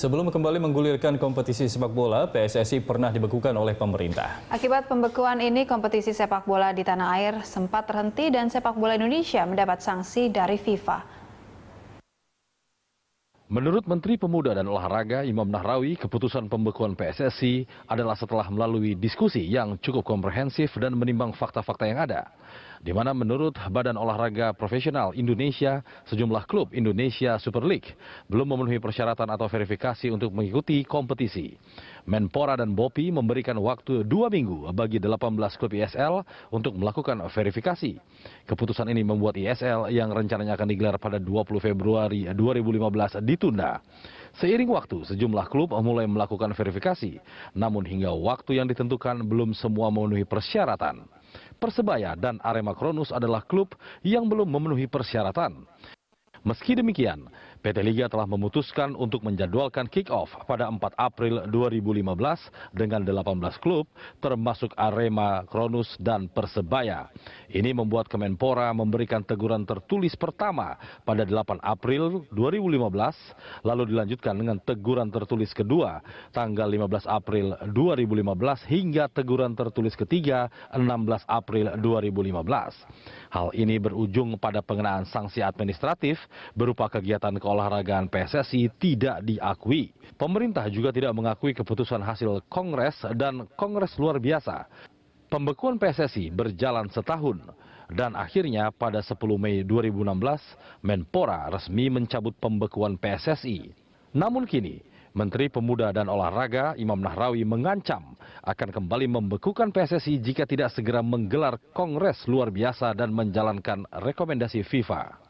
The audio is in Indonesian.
Sebelum kembali menggulirkan kompetisi sepak bola, PSSI pernah dibekukan oleh pemerintah. Akibat pembekuan ini, kompetisi sepak bola di tanah air sempat terhenti dan sepak bola Indonesia mendapat sanksi dari FIFA. Menurut Menteri Pemuda dan Olahraga Imam Nahrawi, keputusan pembekuan PSSI adalah setelah melalui diskusi yang cukup komprehensif dan menimbang fakta-fakta yang ada di mana menurut Badan Olahraga Profesional Indonesia, sejumlah klub Indonesia Super League belum memenuhi persyaratan atau verifikasi untuk mengikuti kompetisi. Menpora dan Bopi memberikan waktu dua minggu bagi 18 klub ISL untuk melakukan verifikasi. Keputusan ini membuat ISL yang rencananya akan digelar pada 20 Februari 2015 ditunda. Seiring waktu, sejumlah klub mulai melakukan verifikasi, namun hingga waktu yang ditentukan belum semua memenuhi persyaratan. Persebaya dan Arema Kronus adalah klub yang belum memenuhi persyaratan. Meski demikian, PT Liga telah memutuskan untuk menjadwalkan kick-off pada 4 April 2015 dengan 18 klub termasuk Arema, Kronus, dan Persebaya. Ini membuat Kemenpora memberikan teguran tertulis pertama pada 8 April 2015 lalu dilanjutkan dengan teguran tertulis kedua tanggal 15 April 2015 hingga teguran tertulis ketiga 16 April 2015. Hal ini berujung pada pengenaan sanksi administratif berupa kegiatan keolahragaan PSSI tidak diakui. Pemerintah juga tidak mengakui keputusan hasil Kongres dan Kongres luar biasa. Pembekuan PSSI berjalan setahun dan akhirnya pada 10 Mei 2016 Menpora resmi mencabut pembekuan PSSI. Namun kini Menteri Pemuda dan Olahraga Imam Nahrawi mengancam akan kembali membekukan PSSI jika tidak segera menggelar kongres luar biasa dan menjalankan rekomendasi FIFA